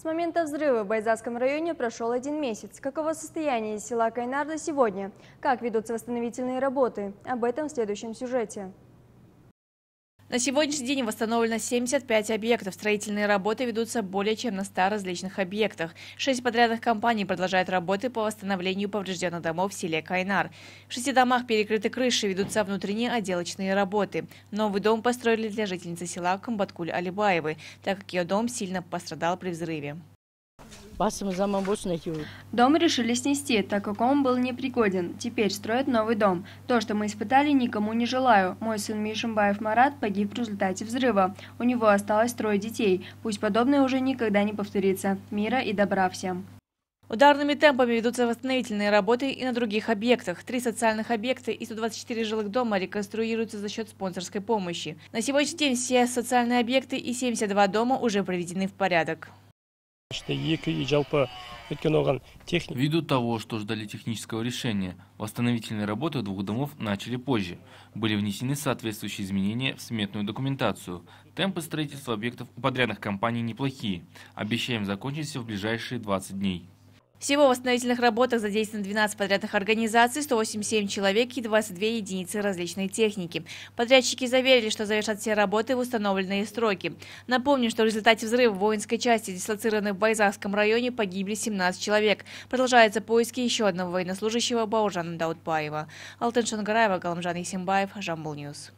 С момента взрыва в Байзатском районе прошел один месяц. Каково состояние села Кайнарда сегодня? Как ведутся восстановительные работы? Об этом в следующем сюжете. На сегодняшний день восстановлено 75 объектов. Строительные работы ведутся более чем на 100 различных объектах. Шесть подрядных компаний продолжают работы по восстановлению поврежденных домов в селе Кайнар. В шести домах перекрыты крыши, ведутся внутренние отделочные работы. Новый дом построили для жительницы села Камбаткуль Алибаевы, так как ее дом сильно пострадал при взрыве. Дом решили снести, так как он был непригоден. Теперь строят новый дом. То, что мы испытали, никому не желаю. Мой сын Мишимбаев Марат погиб в результате взрыва. У него осталось трое детей. Пусть подобное уже никогда не повторится. Мира и добра всем. Ударными темпами ведутся восстановительные работы и на других объектах. Три социальных объекта и 124 жилых дома реконструируются за счет спонсорской помощи. На сегодняшний день все социальные объекты и 72 дома уже приведены в порядок. Ввиду того, что ждали технического решения, восстановительные работы двух домов начали позже. Были внесены соответствующие изменения в сметную документацию. Темпы строительства объектов у подрядных компаний неплохие. Обещаем закончить все в ближайшие 20 дней. Всего в восстановительных работах задействовано 12 подрядных организаций, 187 человек и 22 единицы различной техники. Подрядчики заверили, что завершат все работы в установленные сроки. Напомню, что в результате взрыва в воинской части, дислоцированной в Байзахском районе, погибли 17 человек. Продолжаются поиски еще одного военнослужащего Баужана Даутбаева. Алтын Шангараева, Галамжан Исимбаев, Жамбул Ньюс.